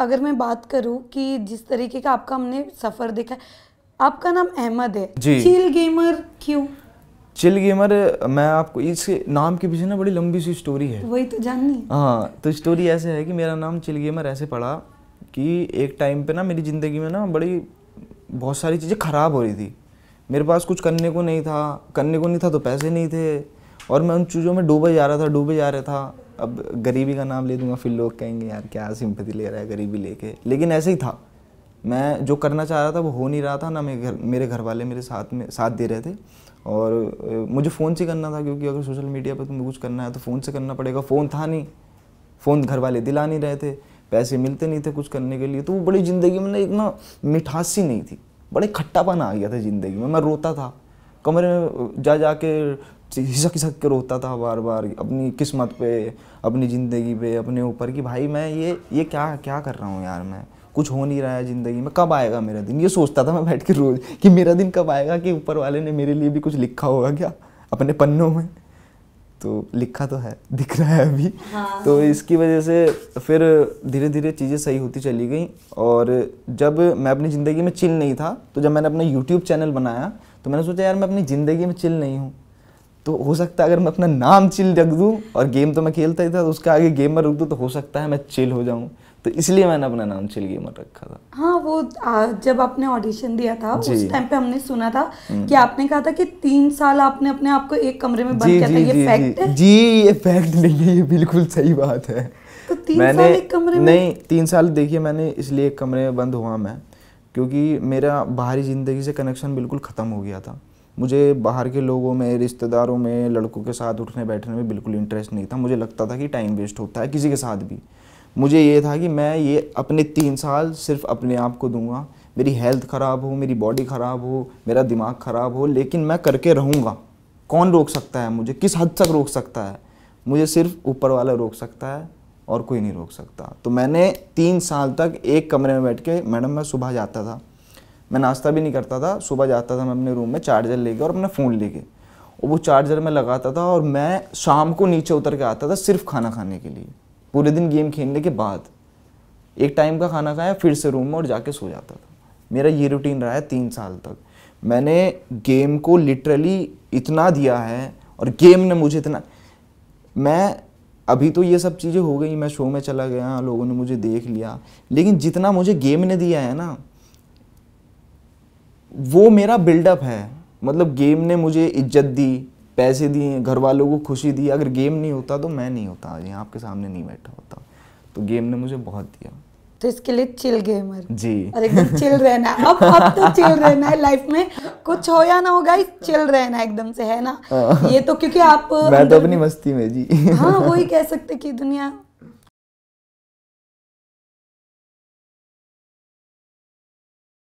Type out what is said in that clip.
अगर मैं बात करूँ कि जिस तरीके का आपका हमने सफ़र देखा आपका नाम अहमद है जी चिल गेमर क्यों चिल गेमर मैं आपको इस नाम के पीछे ना बड़ी लंबी सी स्टोरी है वही तो जाननी हाँ तो स्टोरी ऐसे है कि मेरा नाम चिल गेमर ऐसे पड़ा कि एक टाइम पे ना मेरी ज़िंदगी में ना बड़ी बहुत सारी चीज़ें ख़राब हो रही थी मेरे पास कुछ करने को नहीं था करने को नहीं था तो पैसे नहीं थे और मैं उन चीज़ों में डूबे जा रहा था डूबे जा रहा था अब गरीबी का नाम ले दूंगा फिर लोग कहेंगे यार क्या सिंपति ले रहा है गरीबी लेके लेकिन ऐसे ही था मैं जो करना चाह रहा था वो हो नहीं रहा था ना मेरे घर मेरे घर वाले मेरे साथ में साथ दे रहे थे और मुझे फ़ोन से करना था क्योंकि अगर सोशल मीडिया पर तुम्हें कुछ करना है तो फ़ोन से करना पड़ेगा फ़ोन था नहीं फ़ोन घर वाले दिला नहीं रहे थे पैसे मिलते नहीं थे कुछ करने के लिए तो वो बड़ी ज़िंदगी में ना मिठासी मिठास सी नहीं थी बड़े खट्टापन आ गया था ज़िंदगी में मैं रोता था कमरे में जा जा के हिसक हिसक के रोता था बार बार अपनी किस्मत पे अपनी ज़िंदगी पे अपने ऊपर कि भाई मैं ये ये क्या क्या कर रहा हूँ यार मैं कुछ हो नहीं रहा है ज़िंदगी में कब आएगा मेरा दिन ये सोचता था मैं बैठ के रोज़ कि मेरा दिन कब आएगा कि ऊपर वाले ने मेरे लिए भी कुछ लिखा होगा क्या अपने पन्नों में तो लिखा तो है दिख रहा है अभी हाँ। तो इसकी वजह से फिर धीरे धीरे चीज़ें सही होती चली गई और जब मैं अपनी ज़िंदगी में चिल नहीं था तो जब मैंने अपना यूट्यूब चैनल बनाया तो मैंने सोचा यार मैं अपनी ज़िंदगी में चिल नहीं हूँ तो हो सकता है अगर मैं अपना नाम चिल रख दूँ और गेम तो मैं खेलता ही था तो उसका आगे गेमर रख दूँ तो हो सकता है मैं चिल हो जाऊँ तो इसलिए मैंने अपना नाम चिल गेमर रखा था हाँ वो आ, जब आपने ऑडिशन दिया था उस टाइम पे हमने सुना था हम्म। कि आपने कहा था कि तीन साल आपने अपने आप को एक कमरे में बंद किया था ये फैक्ट है जी ये फैक्ट नहीं है ये बिल्कुल सही बात है तो तीन मैंने, साल एक कमरे में नहीं तीन साल देखिए मैंने इसलिए एक कमरे में बंद हुआ मैं क्योंकि मेरा बाहरी ज़िंदगी से कनेक्शन बिल्कुल ख़त्म हो गया था मुझे बाहर के लोगों में रिश्तेदारों में लड़कों के साथ उठने बैठने में बिल्कुल इंटरेस्ट नहीं था मुझे लगता था कि टाइम वेस्ट होता है किसी के साथ भी मुझे ये था कि मैं ये अपने तीन साल सिर्फ अपने आप को दूंगा मेरी हेल्थ ख़राब हो मेरी बॉडी ख़राब हो मेरा दिमाग ख़राब हो लेकिन मैं करके रहूँगा कौन रोक सकता है मुझे किस हद तक रोक सकता है मुझे सिर्फ ऊपर वाला रोक सकता है और कोई नहीं रोक सकता तो मैंने तीन साल तक एक कमरे में बैठ के मैडम मैं सुबह जाता था मैं नाश्ता भी नहीं करता था सुबह जाता था मैं अपने रूम में चार्जर लेके और अपना फ़ोन लेके और वो चार्जर में लगाता था और मैं शाम को नीचे उतर के आता था सिर्फ खाना खाने के लिए पूरे दिन गेम खेलने के बाद एक टाइम का खाना खाया फिर से रूम में और जाके सो जाता था मेरा ये रूटीन रहा है तीन साल तक मैंने गेम को लिटरली इतना दिया है और गेम ने मुझे इतना मैं अभी तो ये सब चीज़ें हो गई मैं शो में चला गया लोगों ने मुझे देख लिया लेकिन जितना मुझे गेम ने दिया है ना वो मेरा बिल्डअप है मतलब गेम ने मुझे इज्जत दी पैसे दिए घर वालों को खुशी दी अगर गेम नहीं होता तो मैं नहीं होता यहाँ आपके सामने नहीं बैठा होता तो गेम ने मुझे बहुत दिया तो इसके लिए चिल गेमर जी अरे चिल रहना अब अब तो चिल रहना है लाइफ में कुछ हो या ना होगा चिल रहना एकदम से है ना हाँ। ये तो क्योंकि आप मैं तो अपनी मस्ती में जी हाँ वही कह सकते कि दुनिया